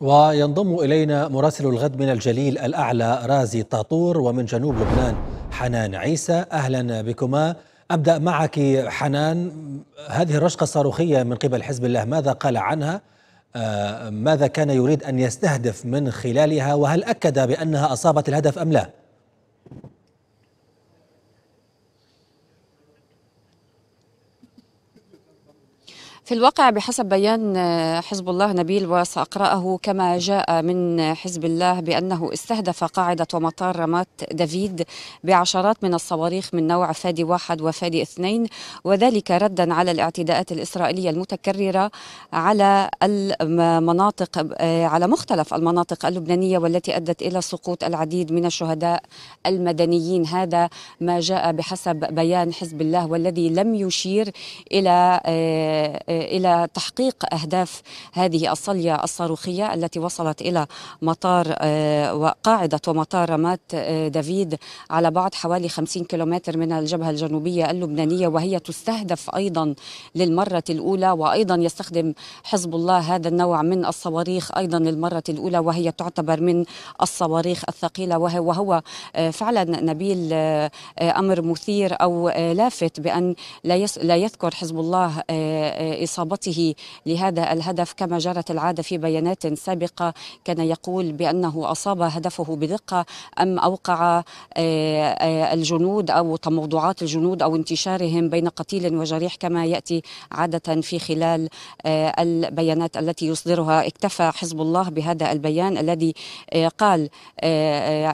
وينضم إلينا مراسل الغد من الجليل الأعلى رازي طاطور ومن جنوب لبنان حنان عيسى أهلا بكما أبدأ معك حنان هذه الرشقة الصاروخية من قبل حزب الله ماذا قال عنها آه، ماذا كان يريد أن يستهدف من خلالها وهل أكد بأنها أصابت الهدف أم لا؟ في الواقع بحسب بيان آه، حزب الله نبيل وسأقرأه كما جاء من حزب الله بأنه استهدف قاعدة ومطار رمات دافيد بعشرات من الصواريخ من نوع فادي واحد وفادي اثنين وذلك ردا على الاعتداءات الإسرائيلية المتكررة على المناطق آه، على مختلف المناطق اللبنانية والتي أدت إلى سقوط العديد من الشهداء المدنيين هذا ما جاء بحسب بيان حزب الله والذي لم يشير إلى آه، الى تحقيق اهداف هذه الصليه الصاروخيه التي وصلت الى مطار آه، وقاعده ومطار رمات آه، دافيد على بعد حوالي 50 كيلومتر من الجبهه الجنوبيه اللبنانيه وهي تستهدف ايضا للمره الاولى وايضا يستخدم حزب الله هذا النوع من الصواريخ ايضا للمره الاولى وهي تعتبر من الصواريخ الثقيله وهو آه، فعلا نبيل امر مثير او لافت بان لا يذكر حزب الله اصابته لهذا الهدف كما جرت العاده في بيانات سابقه كان يقول بانه اصاب هدفه بدقه ام اوقع آه، آه، الجنود او تموضعات الجنود او انتشارهم بين قتيل وجريح كما ياتي عاده في خلال آه، البيانات التي يصدرها اكتفى حزب الله بهذا البيان الذي قال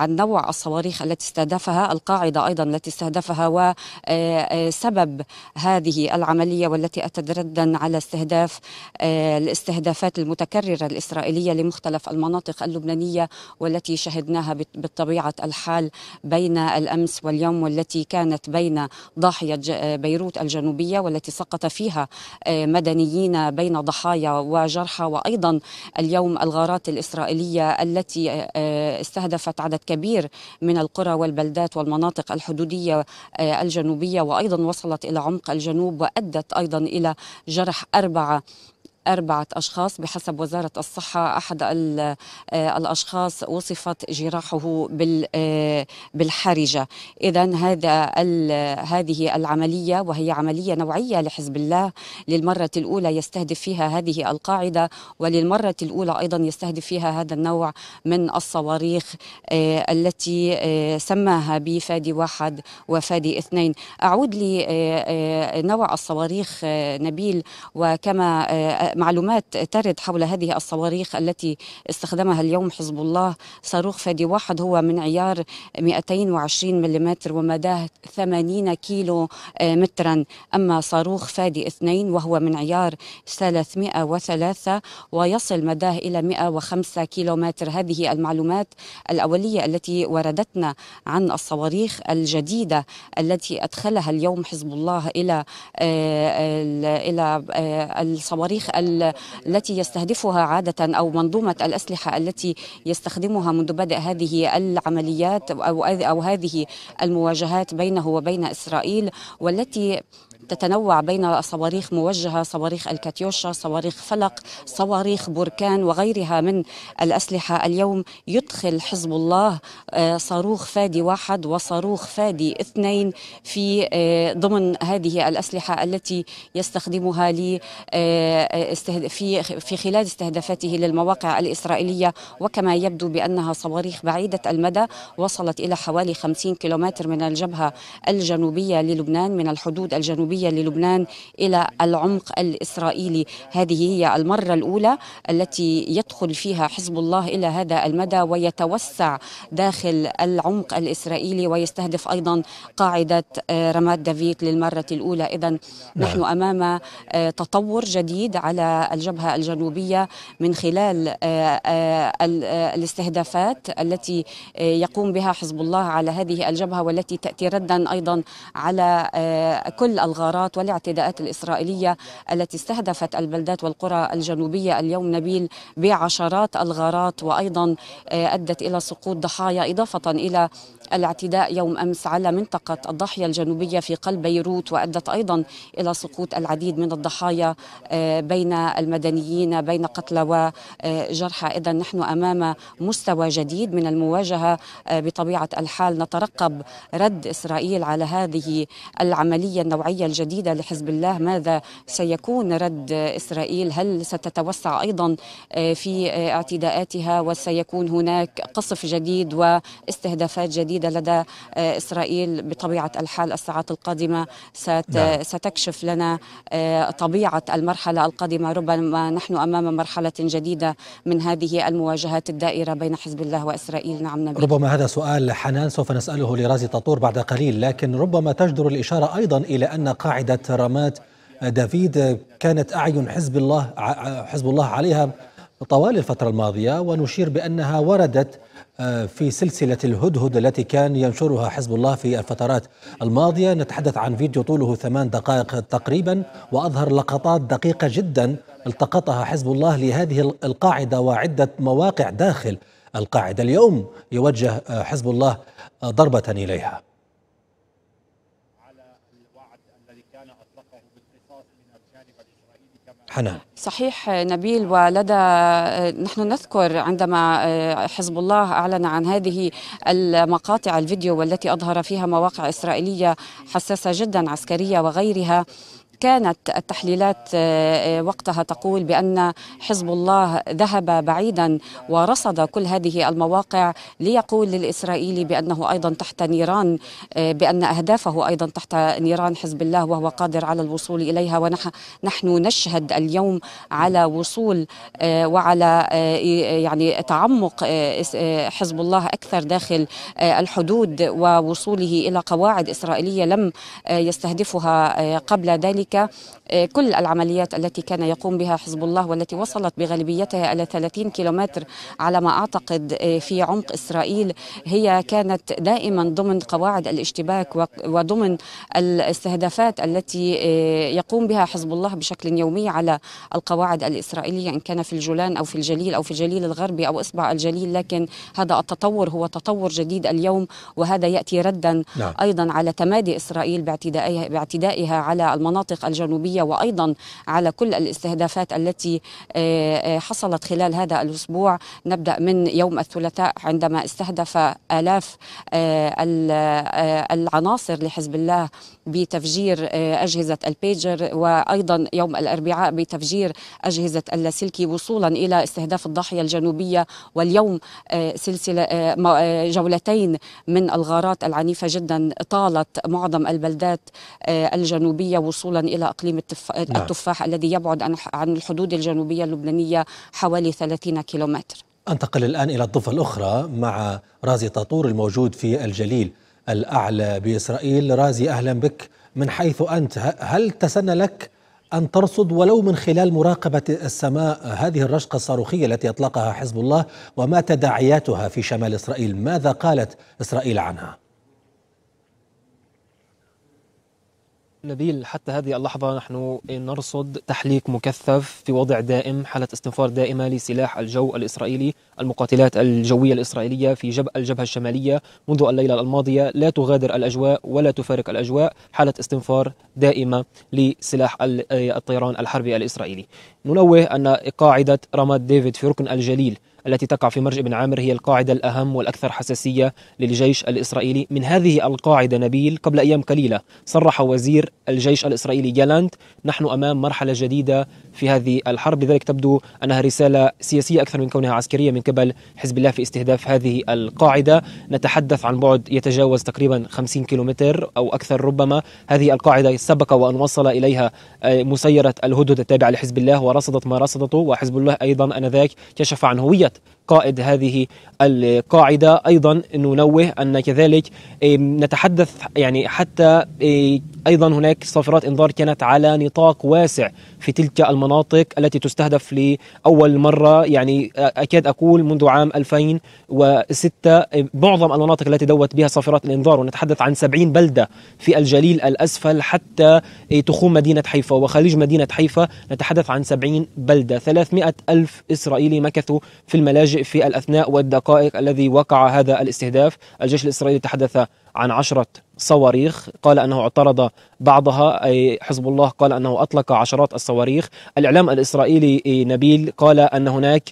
عن نوع الصواريخ التي استهدفها القاعده ايضا التي استهدفها وسبب هذه العمليه والتي اتتردد على استهداف آه، الاستهدافات المتكررة الإسرائيلية لمختلف المناطق اللبنانية والتي شهدناها بطبيعة الحال بين الأمس واليوم والتي كانت بين ضاحية آه، بيروت الجنوبية والتي سقط فيها آه، مدنيين بين ضحايا وجرحى وأيضا اليوم الغارات الإسرائيلية التي استهدفت عدد كبير من القرى والبلدات والمناطق الحدودية الجنوبية وأيضا وصلت إلى عمق الجنوب وأدت أيضا إلى جرح أربعة أربعة أشخاص بحسب وزارة الصحة أحد آه، الأشخاص وصفت جراحه آه، بالحرجة إذا هذا هذه العملية وهي عملية نوعية لحزب الله للمرة الأولى يستهدف فيها هذه القاعدة وللمرة الأولى أيضا يستهدف فيها هذا النوع من الصواريخ آه، التي سماها بفادي واحد وفادي اثنين أعود لنوع الصواريخ نبيل وكما معلومات ترد حول هذه الصواريخ التي استخدمها اليوم حزب الله صاروخ فادي واحد هو من عيار 220 ملم ومداه 80 كيلو آه، مترا أما صاروخ فادي اثنين وهو من عيار 303 ويصل مداه إلى 105 كيلو متر هذه المعلومات الأولية التي وردتنا عن الصواريخ الجديدة التي أدخلها اليوم حزب الله إلى آه، إلى آه، الصواريخ التي يستهدفها عادة أو منظومة الأسلحة التي يستخدمها منذ بدء هذه العمليات أو, هذه المواجهات بينه وبين إسرائيل والتي تتنوع بين صواريخ موجهة صواريخ الكاتيوشا صواريخ فلق صواريخ بركان وغيرها من الأسلحة اليوم يدخل حزب الله آه، صاروخ فادي واحد وصاروخ فادي اثنين في آه، ضمن هذه الأسلحة التي يستخدمها لي آه، في في خلال استهدافاته للمواقع الإسرائيلية وكما يبدو بأنها صواريخ بعيدة المدى وصلت إلى حوالي 50 كيلومتر من الجبهة الجنوبية للبنان من الحدود الجنوبية الجنوبية للبنان إلى العمق الإسرائيلي هذه هي المرة الأولى التي يدخل فيها حزب الله إلى هذا المدى ويتوسع داخل العمق الإسرائيلي ويستهدف أيضا قاعدة آه، رماد دافيد للمرة الأولى إذا نعم. نحن أمام آه، تطور جديد على الجبهة الجنوبية من خلال آه، الاستهدافات التي يقوم بها حزب الله على هذه الجبهة والتي تأتي ردا أيضا على كل الغرب الغارات والاعتداءات الإسرائيلية التي استهدفت البلدات والقرى الجنوبية اليوم نبيل بعشرات الغارات وأيضا آه، أدت إلى سقوط ضحايا إضافة إلى الاعتداء يوم أمس على منطقة الضاحية الجنوبية في قلب بيروت وأدت أيضا إلى سقوط العديد من الضحايا آه، بين المدنيين بين قتلى وجرحى إذا نحن أمام مستوى جديد من المواجهة آه، بطبيعة الحال نترقب رد إسرائيل على هذه العملية النوعية الجديدة لحزب الله ماذا سيكون رد إسرائيل هل ستتوسع أيضا آه، في اعتداءاتها وسيكون هناك قصف جديد واستهدافات جديدة جديدة لدى آه، إسرائيل بطبيعة الحال الساعات القادمة نعم. آه، ستكشف لنا آه، طبيعة المرحلة القادمة ربما نحن أمام مرحلة جديدة من هذه المواجهات الدائرة بين حزب الله وإسرائيل نعم نبي. ربما هذا سؤال حنان سوف نسأله لرازي تطور بعد قليل لكن ربما تجدر الإشارة أيضا إلى أن قاعدة رمات دافيد كانت أعين حزب الله حزب الله عليها طوال الفترة الماضية ونشير بأنها وردت آه، في سلسلة الهدهد التي كان ينشرها حزب الله في الفترات الماضية نتحدث عن فيديو طوله ثمان دقائق تقريبا وأظهر لقطات دقيقة جدا التقطها حزب الله لهذه القاعدة وعدة مواقع داخل القاعدة اليوم يوجه آه، حزب الله آه، ضربة إليها حنان صحيح نبيل ولدى نحن نذكر عندما آه، حزب الله أعلن عن هذه المقاطع الفيديو والتي أظهر فيها مواقع إسرائيلية حساسة جدا عسكرية وغيرها كانت التحليلات آه، آه، وقتها تقول بأن حزب الله ذهب بعيدا ورصد كل هذه المواقع ليقول للإسرائيلي بأنه أيضا تحت نيران آه، بأن أهدافه أيضا تحت نيران حزب الله وهو قادر على الوصول إليها ونحن نشهد اليوم على وصول وعلى يعني تعمق حزب الله أكثر داخل الحدود ووصوله إلى قواعد إسرائيلية لم يستهدفها قبل ذلك ذلك آه، كل العمليات التي كان يقوم بها حزب الله والتي وصلت بغالبيتها إلى 30 كيلومتر على ما أعتقد آه، في عمق إسرائيل هي كانت دائما ضمن قواعد الاشتباك وضمن الاستهدافات التي آه، يقوم بها حزب الله بشكل يومي على القواعد الإسرائيلية إن كان في الجولان أو في الجليل أو في الجليل الغربي أو إصبع الجليل لكن هذا التطور هو تطور جديد اليوم وهذا يأتي ردا نعم. أيضا على تمادي إسرائيل باعتدائها, باعتدائها على المناطق المناطق الجنوبية وأيضا على كل الاستهدافات التي آه، آه، حصلت خلال هذا الأسبوع نبدأ من يوم الثلاثاء عندما استهدف آلاف آه، العناصر لحزب الله بتفجير أجهزة البيجر وأيضا يوم الأربعاء بتفجير أجهزة اللاسلكي وصولا إلى استهداف الضاحية الجنوبية واليوم سلسلة جولتين من الغارات العنيفة جدا طالت معظم البلدات الجنوبية وصولا إلى إقليم نعم. التفاح نعم. الذي يبعد عن الحدود الجنوبية اللبنانية حوالي 30 كيلومتر أنتقل الآن إلى الضفة الأخرى مع رازي طاطور الموجود في الجليل الأعلى بإسرائيل رازي أهلا بك من حيث أنت هل تسنى لك أن ترصد ولو من خلال مراقبة السماء هذه الرشقة الصاروخية التي أطلقها حزب الله وما تداعياتها في شمال إسرائيل ماذا قالت إسرائيل عنها؟ نبيل حتى هذه اللحظة نحن نرصد تحليك مكثف في وضع دائم حالة استنفار دائمة لسلاح الجو الإسرائيلي المقاتلات الجوية الإسرائيلية في جب الجبهة الشمالية منذ الليلة الماضية لا تغادر الأجواء ولا تفارق الأجواء حالة استنفار دائمة لسلاح الطيران الحربي الإسرائيلي ننوه أن قاعدة رماد ديفيد في ركن الجليل التي تقع في مرج ابن عامر هي القاعدة الأهم والأكثر حساسية للجيش الإسرائيلي من هذه القاعدة نبيل قبل أيام قليلة صرح وزير الجيش الإسرائيلي جالانت نحن أمام مرحلة جديدة في هذه الحرب لذلك تبدو أنها رسالة سياسية أكثر من كونها عسكرية من قبل حزب الله في استهداف هذه القاعدة نتحدث عن بعد يتجاوز تقريبا 50 كيلومتر أو أكثر ربما هذه القاعدة سبق وأن وصل إليها آه، مسيرة الهدهد التابعة لحزب الله ورصدت ما رصدته وحزب الله أيضا أنذاك كشف عن هوية قائد هذه القاعدة أيضا ننوه أن كذلك نتحدث يعني حتى أيضا هناك صافرات إنذار كانت على نطاق واسع في تلك المناطق التي تستهدف لأول مرة يعني أكاد أقول منذ عام 2006 معظم المناطق التي دوت بها صافرات الإنذار ونتحدث عن 70 بلدة في الجليل الأسفل حتى تخوم مدينة حيفا وخليج مدينة حيفا نتحدث عن 70 بلدة 300 ألف إسرائيلي مكثوا في الملاجئ في الأثناء والدقائق الذي وقع هذا الاستهداف الجيش الإسرائيلي تحدث عن عشرة صواريخ قال أنه اعترض بعضها أي حزب الله قال أنه أطلق عشرات الصواريخ الإعلام الإسرائيلي نبيل قال أن هناك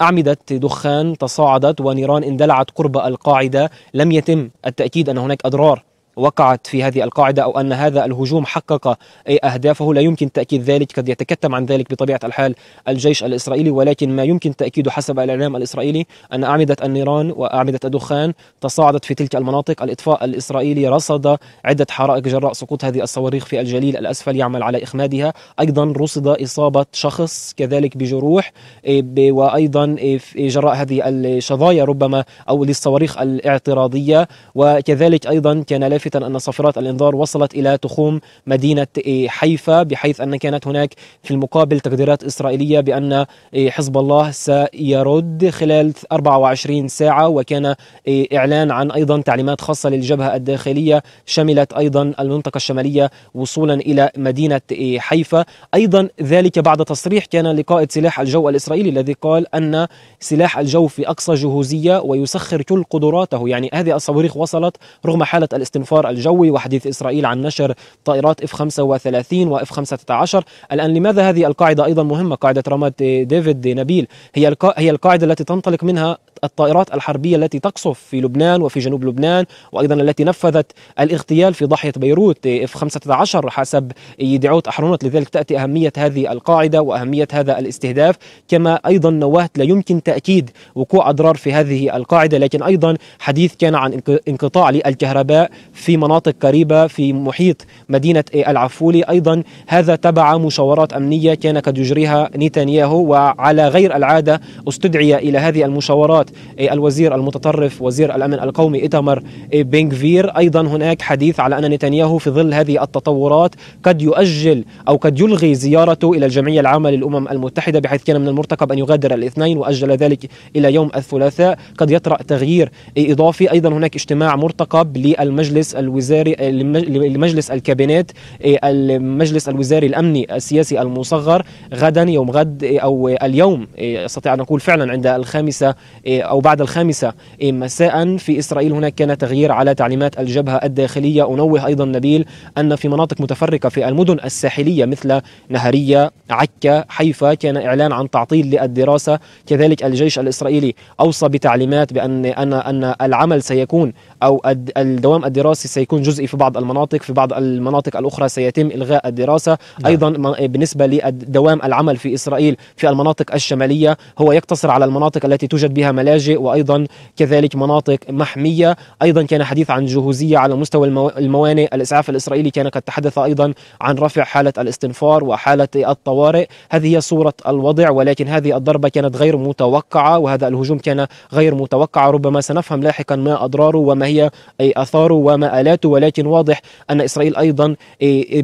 أعمدة دخان تصاعدت ونيران اندلعت قرب القاعدة لم يتم التأكيد أن هناك أضرار وقعت في هذه القاعدة أو أن هذا الهجوم حقق أهدافه لا يمكن تأكيد ذلك قد يتكتم عن ذلك بطبيعة الحال الجيش الإسرائيلي ولكن ما يمكن تأكيده حسب الإعلام الإسرائيلي أن أعمدة النيران وأعمدة الدخان تصاعدت في تلك المناطق الإطفاء الإسرائيلي رصد عدة حرائق جراء سقوط هذه الصواريخ في الجليل الأسفل يعمل على إخمادها أيضا رصد إصابة شخص كذلك بجروح إيه، وأيضا إيه، إيه، جراء هذه الشظايا ربما أو للصواريخ الاعتراضية وكذلك أيضا كان لا لافتا أن صافرات الإنذار وصلت إلى تخوم مدينة إيه، حيفا بحيث أن كانت هناك في المقابل تقديرات إسرائيلية بأن إيه، حزب الله سيرد خلال 24 ساعة وكان إيه، إعلان عن أيضا تعليمات خاصة للجبهة الداخلية شملت أيضا المنطقة الشمالية وصولا إلى مدينة حيفا أيضا ذلك بعد تصريح كان لقائد سلاح الجو الإسرائيلي الذي قال أن سلاح الجو في أقصى جهوزية ويسخر كل قدراته يعني هذه الصواريخ وصلت رغم حالة الاستنفار الإطفار الجوي وحديث إسرائيل عن نشر طائرات اف 35 واف 15 الآن لماذا هذه القاعدة أيضا مهمة قاعدة رماد ديفيد دي نبيل هي هي القاعدة التي تنطلق منها الطائرات الحربية التي تقصف في لبنان وفي جنوب لبنان وأيضا التي نفذت الاغتيال في ضاحية بيروت اف 15 حسب يدعوت أحرونت لذلك تأتي أهمية هذه القاعدة وأهمية هذا الاستهداف كما أيضا نوهت لا يمكن تأكيد وقوع أضرار في هذه القاعدة لكن أيضا حديث كان عن انقطاع للكهرباء في مناطق قريبة في محيط مدينة العفولي أيضا هذا تبع مشاورات أمنية كان قد يجريها نتنياهو وعلى غير العادة استدعي إلى هذه المشاورات تصريحات الوزير المتطرف وزير الامن القومي ايتامر بينغفير ايضا هناك حديث على ان نتنياهو في ظل هذه التطورات قد يؤجل او قد يلغي زيارته الى الجمعيه العامه للامم المتحده بحيث كان من المرتقب ان يغادر الاثنين واجل ذلك الى يوم الثلاثاء قد يطرا تغيير اضافي ايضا هناك اجتماع مرتقب للمجلس الوزاري لمجلس الكابينات المجلس الوزاري الامني السياسي المصغر غدا يوم غد او اليوم استطيع ان اقول فعلا عند الخامسه إيه، أو بعد الخامسة إيه، مساء في إسرائيل هناك كان تغيير على تعليمات الجبهة الداخلية أنوه أيضا نبيل أن في مناطق متفرقة في المدن الساحلية مثل نهرية عكا حيفا كان إعلان عن تعطيل للدراسة كذلك الجيش الإسرائيلي أوصى بتعليمات بأن أن أن العمل سيكون أو الدوام الدراسي سيكون جزئي في بعض المناطق في بعض المناطق الأخرى سيتم إلغاء الدراسة نعم. أيضا بالنسبة لدوام العمل في إسرائيل في المناطق الشمالية هو يقتصر على المناطق التي توجد بها الملاجئ وأيضا كذلك مناطق محمية أيضا كان حديث عن جهوزية على مستوى الموانئ الإسعاف الإسرائيلي كان قد تحدث أيضا عن رفع حالة الاستنفار وحالة الطوارئ هذه هي صورة الوضع ولكن هذه الضربة كانت غير متوقعة وهذا الهجوم كان غير متوقع ربما سنفهم لاحقا ما أضراره وما هي أي أثاره وما آلاته ولكن واضح أن إسرائيل أيضا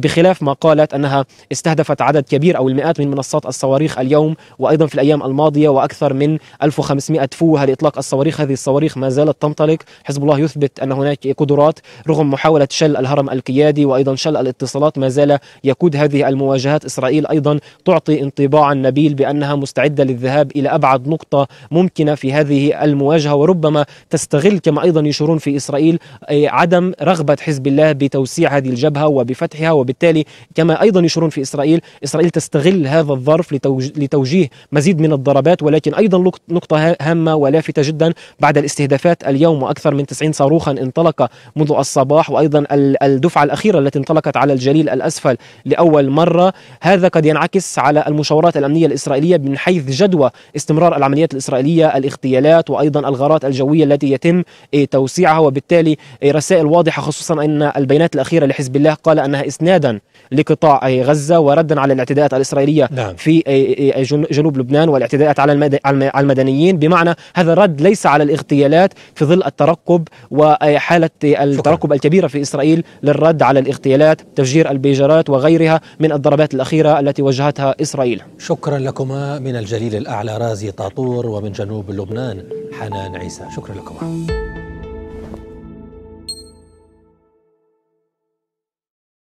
بخلاف ما قالت أنها استهدفت عدد كبير أو المئات من منصات الصواريخ اليوم وأيضا في الأيام الماضية وأكثر من 1500 فوج قوه لاطلاق الصواريخ هذه الصواريخ ما زالت تنطلق حزب الله يثبت ان هناك قدرات رغم محاوله شل الهرم القيادي وايضا شل الاتصالات ما زال يقود هذه المواجهات اسرائيل ايضا تعطي انطباعا نبيل بانها مستعده للذهاب الى ابعد نقطه ممكنه في هذه المواجهه وربما تستغل كما ايضا يشيرون في اسرائيل عدم رغبه حزب الله بتوسيع هذه الجبهه وبفتحها وبالتالي كما ايضا يشيرون في اسرائيل اسرائيل تستغل هذا الظرف لتوجيه مزيد من الضربات ولكن ايضا نقطه هامه ولافتة جدا بعد الاستهدافات اليوم وأكثر من 90 صاروخا انطلق منذ الصباح وأيضا الدفعة الأخيرة التي انطلقت على الجليل الأسفل لأول مرة هذا قد ينعكس على المشاورات الأمنية الإسرائيلية من حيث جدوى استمرار العمليات الإسرائيلية الاغتيالات وأيضا الغارات الجوية التي يتم إيه، توسيعها وبالتالي إيه، رسائل واضحة خصوصا أن البيانات الأخيرة لحزب الله قال أنها إسنادا لقطاع إيه، غزة وردا على الاعتداءات الإسرائيلية نعم. في جنوب لبنان والاعتداءات على المدنيين بمعنى هذا رد ليس على الاغتيالات في ظل الترقب وحالة الترقب الكبيرة في إسرائيل للرد على الاغتيالات تفجير البيجرات وغيرها من الضربات الأخيرة التي وجهتها إسرائيل شكرا لكما من الجليل الأعلى رازي طاطور ومن جنوب لبنان حنان عيسى شكرا لكما